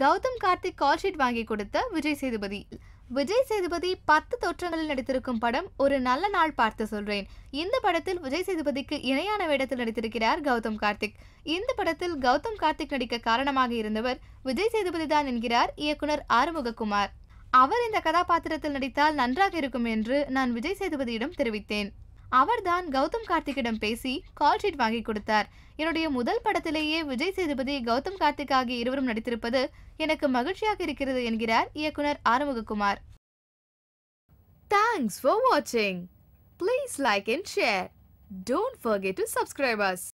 Gautham Karthik sheet வாங்கி கொடுத்த விஜய் சேதுபதி விஜய் சேதுபதி பத்து தோற்றங்களில் நடித்திருக்கும் படம் ஒரு நல்ல நாள் பார்த்து சொல்றேன் இந்த படத்தில் விஜய் சேதுபதிக்கு இணையான வேடத்தில் நடித்திருக்கிறார் கௌதம் கார்த்திக் இந்த படத்தில் கௌதம் கார்த்திக் நடிக்க காரணமாக இருந்தவர் விஜய் சேதுபதி தான் என்கிறார் இயக்குனர் ஆறுமுககுமார் அவர் இந்த கதாபாத்திரத்தில் நடித்தால் நன்றாக இருக்கும் என்று நான் விஜய் சேதுபதியிடம் தெரிவித்தேன் அவர்தான் கௌதம் கார்த்திக்கிடம் பேசி கால் ஷீட் வாங்கி கொடுத்தார் என்னுடைய முதல் படத்திலேயே விஜய் சேதுபதி கௌதம் கார்த்திக் ஆகிய இருவரும் நடித்திருப்பது எனக்கு மகிழ்ச்சியாக இருக்கிறது என்கிறார் இயக்குனர் ஆறுமுகக்குமார் தேங்க்ஸ் ஃபார் வாட்சிங் please like and share don't forget to subscribers